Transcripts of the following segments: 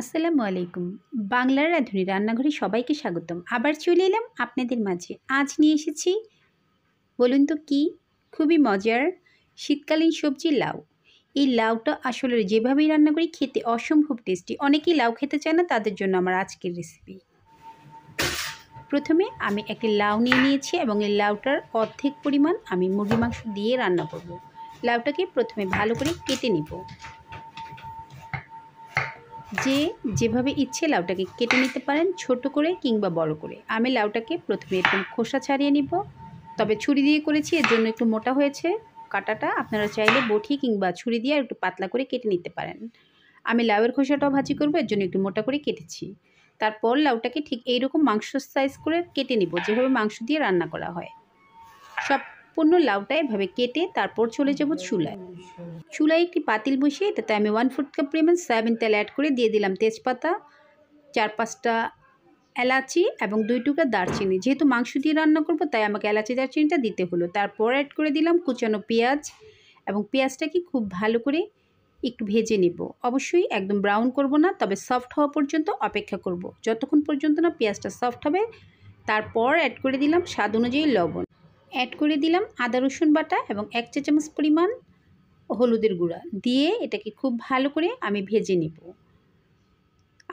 আসসালামু আলাইকুম বাংলার রাঁধুনি রান্নাঘরে সবাইকে স্বাগতম আবার চলে এলাম আপনাদের মাঝে আজ নিয়ে এসেছি বলুন তো কি খুবই মজার শীতকালীন সবজি লাউ এই লাউটা আসলে যেভাবেই রান্না করি খেতে অসম্ভব টেস্টি অনেকেই লাউ খেতে চায় না তাদের জন্য আমার আজকের রেসিপি প্রথমে আমি একটি লাউ নিয়ে নিয়েছি এবং এই লাউটার অর্ধেক পরিমাণ আমি মুরগি মাংস দিয়ে রান্না করব লাউটাকে প্রথমে ভালো করে কেটে নেব যে যেভাবে ইচ্ছে লাউটাকে কেটে নিতে পারেন ছোট করে কিংবা বড় করে আমি লাউটাকে প্রথমে একদম খোসা ছাড়িয়ে নিব তবে ছুরি দিয়ে করেছি এর জন্য একটু মোটা হয়েছে কাটাটা আপনারা চাইলে বটি কিংবা ছুরি দিয়ে আর একটু পাতলা করে কেটে নিতে পারেন আমি লাউয়ের খোসাটাও ভাজি করবো এর জন্য একটু মোটা করে কেটেছি তারপর লাউটাকে ঠিক এইরকম মাংস সাইজ করে কেটে নিব যেভাবে মাংস দিয়ে রান্না করা হয় সব পূর্ণ লাউটা এভাবে কেটে তারপর চলে যাব চুলায় চুলায় একটি পাতিল বসিয়ে তাতে আমি ওয়ান ফুট কাপ পরিমাণ সয়াবিন তেল অ্যাড করে দিয়ে দিলাম তেজপাতা চার পাঁচটা এলাচি এবং দুই টুকরা দারচিনি যেহেতু মাংস দিয়ে রান্না করব তাই আমাকে এলাচি দারচিনিটা দিতে হলো তারপর অ্যাড করে দিলাম কুচানো পেঁয়াজ এবং পেঁয়াজটাকে খুব ভালো করে একটু ভেজে নিব অবশ্যই একদম ব্রাউন করব না তবে সফট হওয়া পর্যন্ত অপেক্ষা করব যতক্ষণ পর্যন্ত না পেঁয়াজটা সফট হবে তারপর অ্যাড করে দিলাম স্বাদ অনুযায়ী লবণ অ্যাড করে দিলাম আদা রসুন বাটা এবং এক চা চামচ পরিমাণ হলুদের গুঁড়া দিয়ে এটাকে খুব ভালো করে আমি ভেজে নেব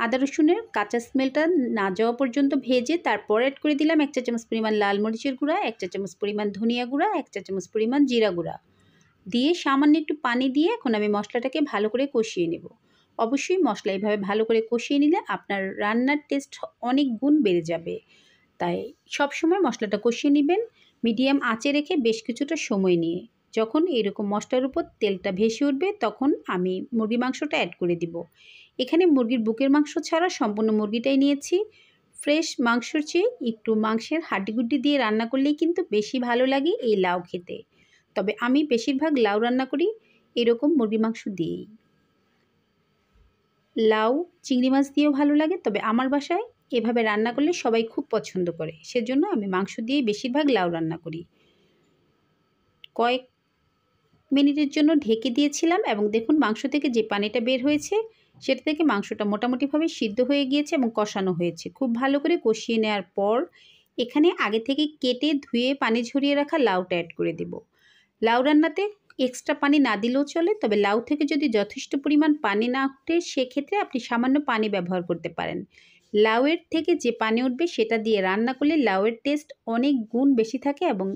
আদা রসুনের কাঁচা স্মেলটা না যাওয়া পর্যন্ত ভেজে তারপর অ্যাড করে দিলাম এক চা চামচ পরিমাণ লাল মরিচের গুঁড়া এক চা চামচ পরিমাণ ধনিয়া গুঁড়া এক চা চামচ পরিমাণ জিরা গুঁড়া দিয়ে সামান্য একটু পানি দিয়ে এখন আমি মশলাটাকে ভালো করে কষিয়ে নেব অবশ্যই মশলা এইভাবে ভালো করে কষিয়ে নিলে আপনার রান্নার টেস্ট অনেক গুণ বেড়ে যাবে তাই সবসময় মশলাটা কষিয়ে নেবেন মিডিয়াম আঁচে রেখে বেশ কিছুটা সময় নিয়ে যখন এরকম মশলার উপর তেলটা ভেসে উঠবে তখন আমি মুরগি মাংসটা অ্যাড করে দিব এখানে মুরগির বুকের মাংস ছাড়া সম্পূর্ণ মুরগিটাই নিয়েছি ফ্রেশ মাংসর চেয়ে একটু মাংসের হাড্ডিগুড্ডি দিয়ে রান্না করলেই কিন্তু বেশি ভালো লাগে এই লাউ খেতে তবে আমি বেশিরভাগ লাউ রান্না করি এরকম মুরগি মাংস দিয়েই লাউ চিংড়ি মাছ দিয়েও ভালো লাগে তবে আমার বাসায় এভাবে রান্না করলে সবাই খুব পছন্দ করে সেজন্য আমি মাংস দিয়ে বেশিরভাগ লাউ রান্না করি কয়েক মিনিটের জন্য ঢেকে দিয়েছিলাম এবং দেখুন মাংস থেকে যে পানিটা বের হয়েছে সেটা থেকে মাংসটা মোটামুটিভাবে সিদ্ধ হয়ে গিয়েছে এবং কষানো হয়েছে খুব ভালো করে কষিয়ে নেওয়ার পর এখানে আগে থেকে কেটে ধুয়ে পানি ঝরিয়ে রাখা লাউটা অ্যাড করে দেব লাউ রান্নাতে এক্সট্রা পানি না দিলেও চলে তবে লাউ থেকে যদি যথেষ্ট পরিমাণ পানি না উঠে সেক্ষেত্রে আপনি সামান্য পানি ব্যবহার করতে পারেন লাউয়ের থেকে যে পানি উঠবে সেটা দিয়ে রান্না করলে লাউয়ের টেস্ট অনেক গুণ বেশি থাকে এবং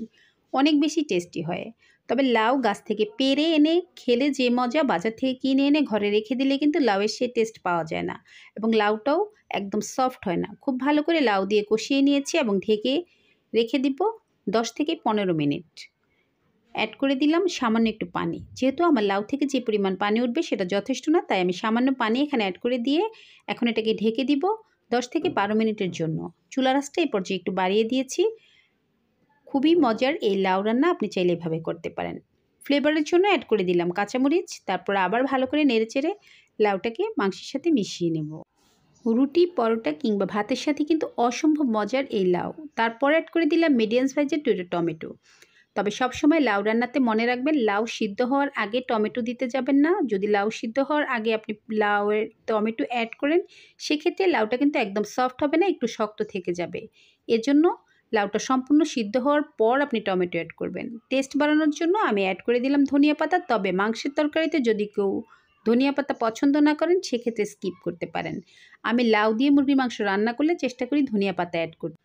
অনেক বেশি টেস্টি হয় তবে লাউ গাছ থেকে পেরে এনে খেলে যে মজা বাজার থেকে কিনে এনে ঘরে রেখে দিলে কিন্তু লাউয়ের সে টেস্ট পাওয়া যায় না এবং লাউটাও একদম সফট হয় না খুব ভালো করে লাউ দিয়ে কষিয়ে নিয়েছি এবং ঢেকে রেখে দিব দশ থেকে পনেরো মিনিট অ্যাড করে দিলাম সামান্য একটু পানি যেহেতু আমার লাউ থেকে যে পরিমাণ পানি উঠবে সেটা যথেষ্ট না তাই আমি সামান্য পানি এখানে অ্যাড করে দিয়ে এখন এটাকে ঢেকে দিব দশ থেকে বারো মিনিটের জন্য চুলা রাসটা এই পর্যায়ে একটু বাড়িয়ে দিয়েছি খুবই মজার এই লাউ রান্না আপনি চাইলে এভাবে করতে পারেন ফ্লেভারের জন্য অ্যাড করে দিলাম কাঁচামরিচ তারপর আবার ভালো করে নেড়ে চেড়ে লাউটাকে মাংসের সাথে মিশিয়ে নেব রুটি পরোটা কিংবা ভাতের সাথে কিন্তু অসম্ভব মজার এই লাউ তারপর অ্যাড করে দিলাম মিডিয়াম সাইজের দুটো টমেটো তবে সবসময় লাউ রান্নাতে মনে রাখবেন লাউ সিদ্ধ হওয়ার আগে টমেটো দিতে যাবেন না যদি লাউ সিদ্ধ হওয়ার আগে আপনি লাউয়ের টমেটো অ্যাড করেন সেক্ষেত্রে লাউটা কিন্তু একদম সফট হবে না একটু শক্ত থেকে যাবে এজন্য লাউটা সম্পূর্ণ সিদ্ধ হওয়ার পর আপনি টমেটো অ্যাড করবেন টেস্ট বাড়ানোর জন্য আমি অ্যাড করে দিলাম ধনিয়া পাতা তবে মাংসের তরকারিতে যদি কেউ ধনিয়া পাতা পছন্দ না করেন সেক্ষেত্রে স্কিপ করতে পারেন আমি লাউ দিয়ে মুরগির মাংস রান্না করলে চেষ্টা করি ধনিয়া পাতা অ্যাড করতে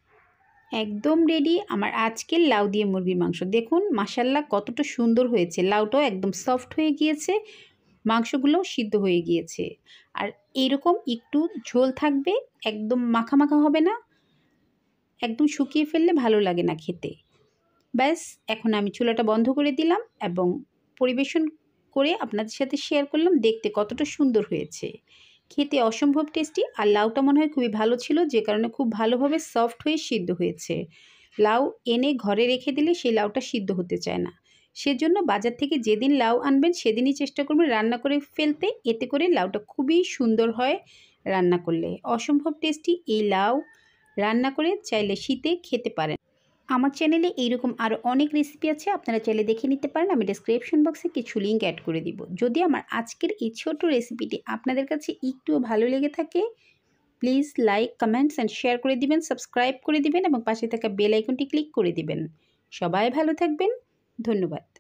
একদম রেডি আমার আজকের লাউ দিয়ে মুরগির মাংস দেখুন মাসাল্লা কতটা সুন্দর হয়েছে লাউটাও একদম সফট হয়ে গিয়েছে মাংসগুলোও সিদ্ধ হয়ে গিয়েছে আর এইরকম একটু ঝোল থাকবে একদম মাখা মাখা হবে না একদম শুকিয়ে ফেললে ভালো লাগে না খেতে ব্যাস এখন আমি চুলাটা বন্ধ করে দিলাম এবং পরিবেশন করে আপনাদের সাথে শেয়ার করলাম দেখতে কতটা সুন্দর হয়েছে খেতে অসম্ভব টেস্টি আর লাউটা মনে হয় খুবই ভালো ছিল যে কারণে খুব ভালোভাবে সফট হয়ে সিদ্ধ হয়েছে লাউ এনে ঘরে রেখে দিলে সেই লাউটা সিদ্ধ হতে চায় না সেজন্য বাজার থেকে যেদিন লাউ আনবেন সেদিনই চেষ্টা করবেন রান্না করে ফেলতে এতে করে লাউটা খুবই সুন্দর হয় রান্না করলে অসম্ভব টেস্টি এই লাউ রান্না করে চাইলে শীতে খেতে পারেন আমার চ্যানেলে এইরকম আরও অনেক রেসিপি আছে আপনারা চাইলে দেখে নিতে পারেন আমি ডিসক্রিপশন বক্সে কিছু লিঙ্ক অ্যাড করে দিব যদি আমার আজকের এই ছোট রেসিপিটি আপনাদের কাছে একটুও ভালো লেগে থাকে please like comments and share করে দিবেন সাবস্ক্রাইব করে দিবেন এবং পাশে থাকা বেল আইকনটি ক্লিক করে দিবেন সবাই ভালো থাকবেন ধন্যবাদ